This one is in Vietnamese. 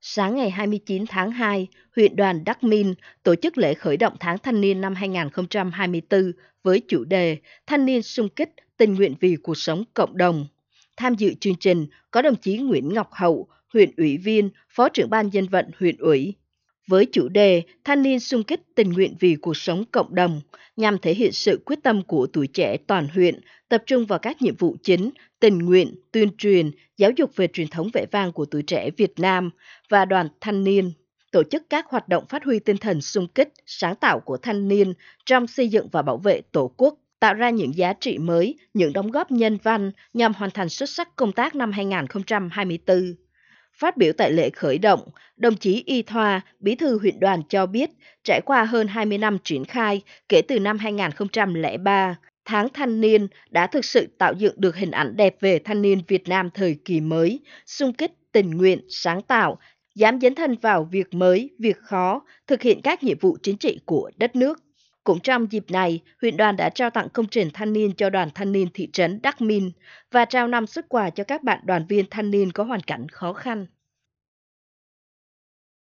Sáng ngày 29 tháng 2, huyện đoàn Đắc Min tổ chức lễ khởi động tháng thanh niên năm 2024 với chủ đề Thanh niên sung kích tình nguyện vì cuộc sống cộng đồng. Tham dự chương trình có đồng chí Nguyễn Ngọc Hậu, huyện ủy viên, phó trưởng ban dân vận huyện ủy, với chủ đề Thanh niên xung kích tình nguyện vì cuộc sống cộng đồng nhằm thể hiện sự quyết tâm của tuổi trẻ toàn huyện, tập trung vào các nhiệm vụ chính, tình nguyện, tuyên truyền, giáo dục về truyền thống vẻ vang của tuổi trẻ Việt Nam và đoàn thanh niên tổ chức các hoạt động phát huy tinh thần sung kích, sáng tạo của thanh niên trong xây dựng và bảo vệ Tổ quốc, tạo ra những giá trị mới, những đóng góp nhân văn nhằm hoàn thành xuất sắc công tác năm 2024. Phát biểu tại lễ khởi động, đồng chí Y Thoa, bí thư huyện đoàn cho biết, trải qua hơn 20 năm triển khai kể từ năm 2003, tháng thanh niên đã thực sự tạo dựng được hình ảnh đẹp về thanh niên Việt Nam thời kỳ mới, sung kích, tình nguyện, sáng tạo, dám dấn thân vào việc mới, việc khó, thực hiện các nhiệm vụ chính trị của đất nước. Cũng trong dịp này, huyện đoàn đã trao tặng công trình thanh niên cho đoàn thanh niên thị trấn Đắc Minh và trao năm xuất quà cho các bạn đoàn viên thanh niên có hoàn cảnh khó khăn.